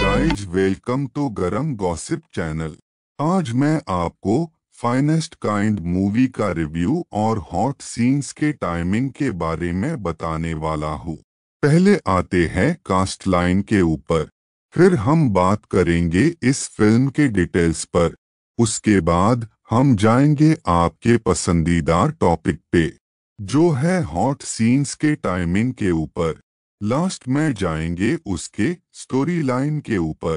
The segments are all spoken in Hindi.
guys welcome to Garam gossip channel आज मैं आपको फाइनेस्ट काइंड मूवी का रिव्यू और हॉट सीन्स के टाइमिंग के बारे में बताने वाला हूँ पहले आते हैं कास्ट लाइन के ऊपर फिर हम बात करेंगे इस फिल्म के डिटेल्स पर उसके बाद हम जाएंगे आपके पसंदीदा टॉपिक पे जो है हॉट सीन्स के टाइमिंग के ऊपर लास्ट में जाएंगे उसके स्टोरी लाइन के ऊपर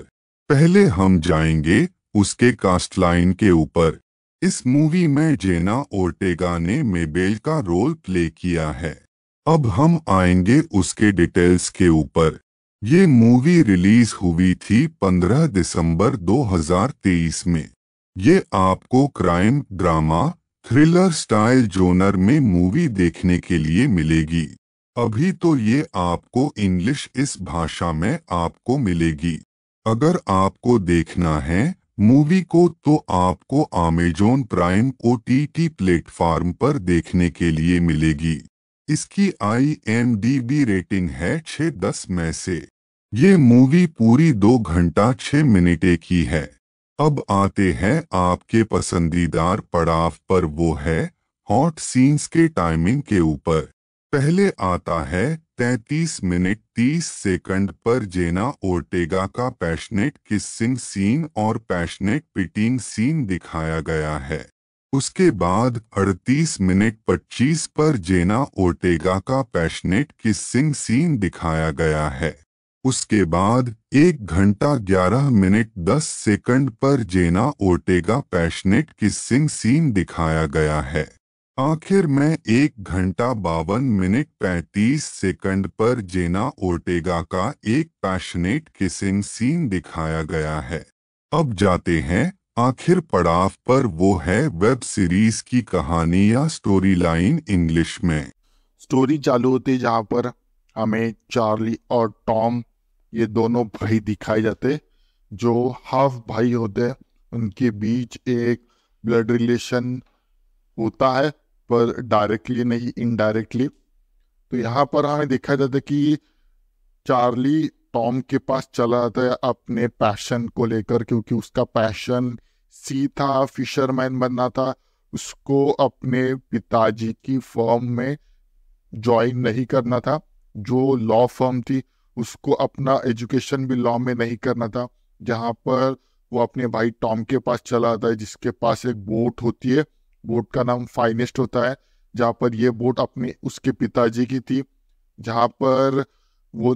पहले हम जाएंगे उसके कास्ट लाइन के ऊपर इस मूवी में जेना ओर्टेगा ने मेबेल का रोल प्ले किया है अब हम आएंगे उसके डिटेल्स के ऊपर ये मूवी रिलीज हुई थी 15 दिसंबर 2023 में ये आपको crime drama thriller style genre में मूवी देखने के लिए मिलेगी अभी तो ये आपको इंग्लिश इस भाषा में आपको मिलेगी अगर आपको देखना है मूवी को तो आपको Amazon Prime O T T platform पर देखने के लिए मिलेगी इसकी आईएमडीबी रेटिंग है छह दस में से ये मूवी पूरी दो घंटा छ मिनटे की है अब आते हैं आपके पसंदीदार पड़ाव पर वो है हॉट सीन्स के टाइमिंग के ऊपर पहले आता है 33 मिनट 30 सेकंड पर जेना ओर्टेगा का पैशनेट किसिंग सीन और पैशनेट पिटिंग सीन दिखाया गया है उसके बाद 38 मिनट 25 पर जेना ओर्टेगा का पैशनेट किसिंग सीन दिखाया गया है उसके बाद एक घंटा 11 मिनट 10 सेकंड पर Jenna Ortega passionate kissing scene दिखाया गया है आखिर में एक घंटा बावन मिनट पैंतीस सेकंड पर जेना ओर्टेगा का एक पैशनेट किसिंग सीन दिखाया गया है अब जाते हैं आखिर पड़ाव पर वो है वेब सीरीज की कहानी या स्टोरी लाइन इंग्लिश में स्टोरी चालू होती है जहाँ पर हमें चार्ली और टॉम ये दोनों भाई दिखाए जाते जो हाफ भाई होते उनके बीच एक ब्लड रिलेशन होता है पर डायरेक्टली नहीं इनडायरेक्टली तो यहाँ पर हमें देखा जाता है कि चार्ली टॉम के पास चला जाता है अपने पैशन को लेकर क्योंकि उसका पैशन सी था फिशरमैन बनना था उसको अपने पिताजी की फर्म में ज्वाइन नहीं करना था जो लॉ फर्म थी उसको अपना एजुकेशन भी लॉ में नहीं करना था जहाँ पर वो अपने भाई टॉम के पास चला जाता है जिसके पास एक बोट होती है बोट का नाम फाइनेस्ट होता है जहां पर यह बोट अपने उसके पिताजी की थी जहां पर वो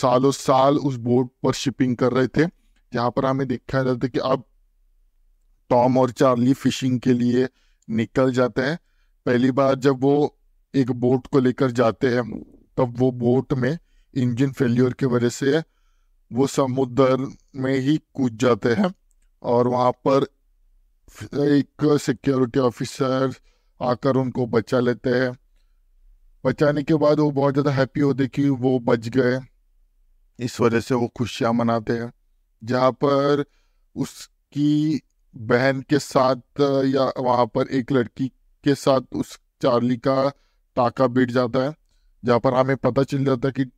सालों साल उस बोट पर शिपिंग कर रहे थे जहां पर हमें देखा जाता है कि अब टॉम और चार्ली फिशिंग के लिए निकल जाते हैं पहली बार जब वो एक बोट को लेकर जाते हैं तब वो बोट में इंजन फेल्योर की वजह से वो समुद्र में ही कूद जाते हैं और वहां पर एक सिक्योरिटी ऑफिसर आकर उनको बचा लेते हैं बचाने के बाद वो बहुत ज़्यादा हैप्पी होते कि वो बच गए इस वजह से वो खुशियाँ मनाते हैं जहाँ पर उसकी बहन के साथ या वहाँ पर एक लड़की के साथ उस चार्ली का टाका बैठ जाता है जहाँ पर हमें पता चल जाता है कि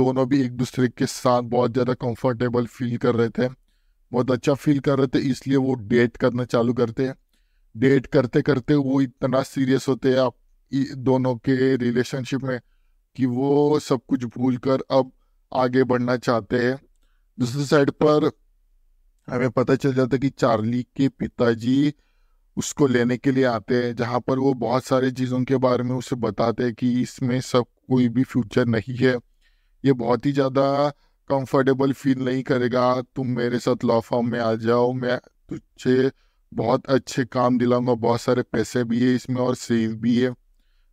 दोनों भी एक दूसरे के साथ बहुत ज़्यादा कंफर्टेबल फील कर रहे थे बहुत अच्छा फील कर रहे थे इसलिए वो डेट करना चालू करते हैं डेट करते करते वो इतना सीरियस होते हैं आप दोनों के रिलेशनशिप में कि वो सब कुछ भूल कर अब आगे बढ़ना चाहते हैं दूसरी साइड पर हमें पता चल जाता है कि चार्ली के पिताजी उसको लेने के लिए आते हैं जहाँ पर वो बहुत सारे चीज़ों के बारे में उसे बताते हैं कि इसमें सब कोई भी फ्यूचर नहीं है ये बहुत ही ज़्यादा कंफर्टेबल फील नहीं करेगा तुम मेरे साथ लॉ फॉर्म में आ जाओ मैं तुझे बहुत अच्छे काम दिलाऊंगा बहुत सारे पैसे भी है इसमें और सेव भी है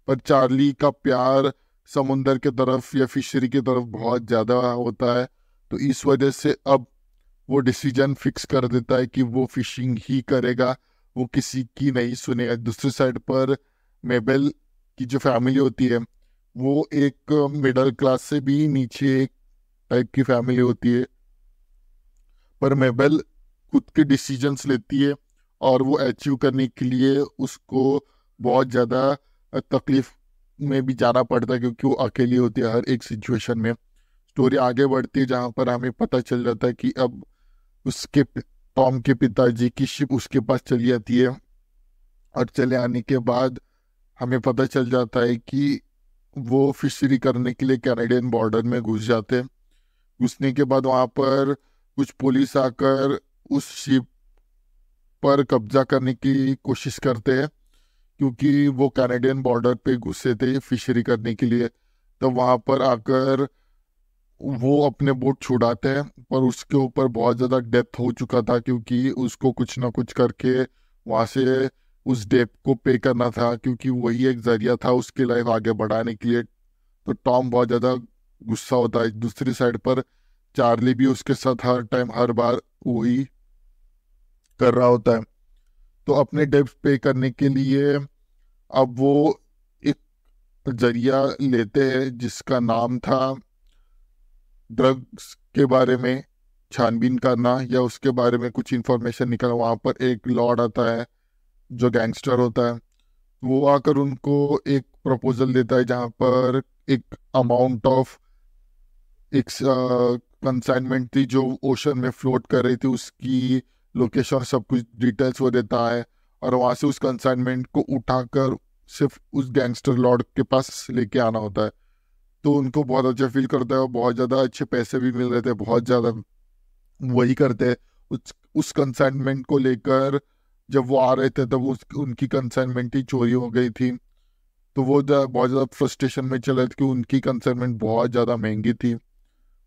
पर चार्ली का प्यार समुंदर के तरफ या फिशरी की तरफ बहुत ज़्यादा होता है तो इस वजह से अब वो डिसीजन फिक्स कर देता है कि वो फिशिंग ही करेगा वो किसी की नहीं सुनेगा दूसरी साइड पर मेबेल की जो फैमिली होती है वो एक मिडिल क्लास से भी नीचे एक टाइप की फैमिली होती है पर मेबल खुद के डिसीजंस लेती है और वो अचीव करने के लिए उसको बहुत ज़्यादा तकलीफ में भी जाना पड़ता है क्योंकि वो अकेली होती है हर एक सिचुएशन में स्टोरी आगे बढ़ती है जहाँ पर हमें पता चल जाता है कि अब उसके टॉम के पिताजी की शिप उसके पास चली जाती है और चले आने के बाद हमें पता चल जाता है कि वो फिशरी करने के लिए कैनेडियन बॉर्डर में घुस जाते हैं घुसने के बाद वहां पर कुछ पुलिस आकर उस शिप पर कब्जा करने की कोशिश करते हैं क्योंकि वो कैनेडियन बॉर्डर पे घुसे थे फिशरी करने के लिए तो वहां पर आकर वो अपने बोट छुड़ाते हैं पर उसके ऊपर बहुत ज़्यादा डेप्थ हो चुका था क्योंकि उसको कुछ ना कुछ करके वहां से उस डेप को पे करना था क्योंकि वही एक जरिया था उसकी लाइफ आगे बढ़ाने के लिए तो टॉम बहुत ज़्यादा गुस्सा होता है दूसरी साइड पर चार्ली भी उसके साथ हर टाइम हर बार वही कर रहा होता है तो अपने डेब्ट पे करने के लिए अब वो एक जरिया लेते हैं जिसका नाम था ड्रग्स के बारे में छानबीन करना या उसके बारे में कुछ इन्फॉर्मेशन निकलना वहाँ पर एक लॉर्ड आता है जो गैंगस्टर होता है वो आकर उनको एक प्रपोजल देता है जहाँ पर एक अमाउंट ऑफ एक कंसाइनमेंट थी जो ओशन में फ्लोट कर रही थी उसकी लोकेशन और सब कुछ डिटेल्स वो देता है और वहाँ से उस कंसाइनमेंट को उठाकर सिर्फ उस गैंगस्टर लॉर्ड के पास लेके आना होता है तो उनको बहुत अच्छा फील करता है और बहुत ज़्यादा अच्छे पैसे भी मिल रहे थे बहुत ज़्यादा वही करते हैं उस उस कंसाइनमेंट को लेकर जब वो आ रहे थे तब उस उनकी कंसाइनमेंट ही चोरी हो गई थी तो वो बहुत ज़्यादा फ्रस्ट्रेशन में चल रहे थे कि उनकी कंसाइनमेंट बहुत ज़्यादा महंगी थी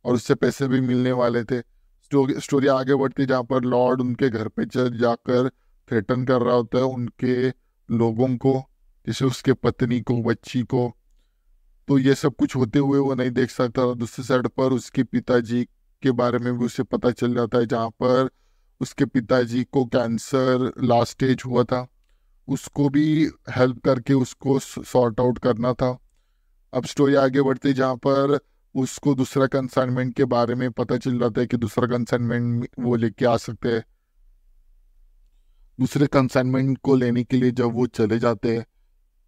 और उससे पैसे भी मिलने वाले थे स्टोरी स्टोरी आगे बढ़ती जहाँ पर लॉर्ड उनके घर पे जाकर थ्रेटन कर रहा होता है उनके लोगों को जैसे उसके पत्नी को बच्ची को तो ये सब कुछ होते हुए वो नहीं देख सकता दूसरे साइड पर उसके पिताजी के बारे में भी उसे पता चल जाता है जहाँ पर उसके पिताजी को कैंसर लास्ट स्टेज हुआ था उसको भी हेल्प करके उसको सॉर्ट आउट करना था अब स्टोरी आगे बढ़ती जहाँ पर उसको दूसरा कंसाइनमेंट के बारे में पता चल जाता है कि दूसरा कंसाइनमेंट वो लेके आ सकते हैं दूसरे कंसाइनमेंट को लेने के लिए जब वो चले जाते हैं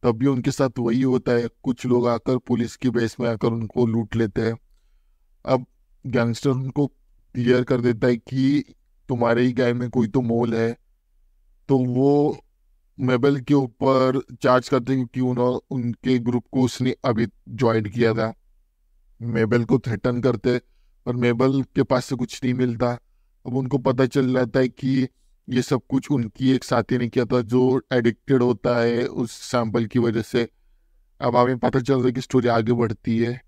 तब भी उनके साथ वही होता है कुछ लोग आकर पुलिस की बेस में आकर उनको लूट लेते हैं अब गैंगस्टर उनको क्लियर कर देता है कि तुम्हारे ही गैंग में कोई तो मोल है तो वो मेबल के ऊपर चार्ज करते हैं क्योंकि उन्होंने उनके ग्रुप को उसने अभी ज्वाइन किया था मेबल को थ्रेटन करते पर मेबल के पास से कुछ नहीं मिलता अब उनको पता चल जाता है कि ये सब कुछ उनकी एक साथी ने किया था जो एडिक्टेड होता है उस सैंपल की वजह से अब हमें पता चल रहा है कि स्टोरी आगे बढ़ती है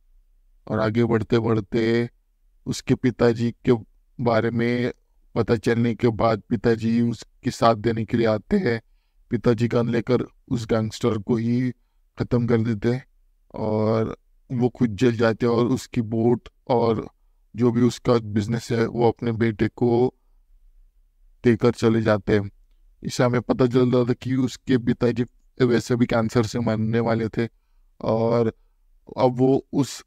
और आगे बढ़ते बढ़ते उसके पिताजी के बारे में पता चलने के बाद पिताजी उसके साथ देने के लिए आते हैं पिताजी गन लेकर उस गैंगस्टर को ही ख़त्म कर देते हैं और वो खुद जल जाते हैं और उसकी बोट और जो भी उसका बिजनेस है वो अपने बेटे को देकर चले जाते हैं इससे हमें पता चल रहा था कि उसके पिताजी वैसे भी कैंसर से मरने वाले थे और अब वो उस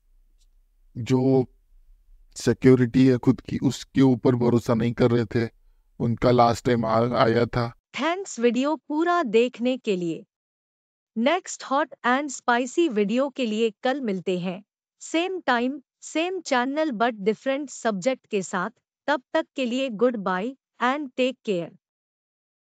जो सिक्योरिटी है खुद की उसके ऊपर भरोसा नहीं कर रहे थे उनका लास्ट टाइम आया था थैंक्स वीडियो पूरा देखने के लिए next hot and spicy video के लिए कल मिलते हैं same time same channel but different subject के साथ तब तक के लिए goodbye and take care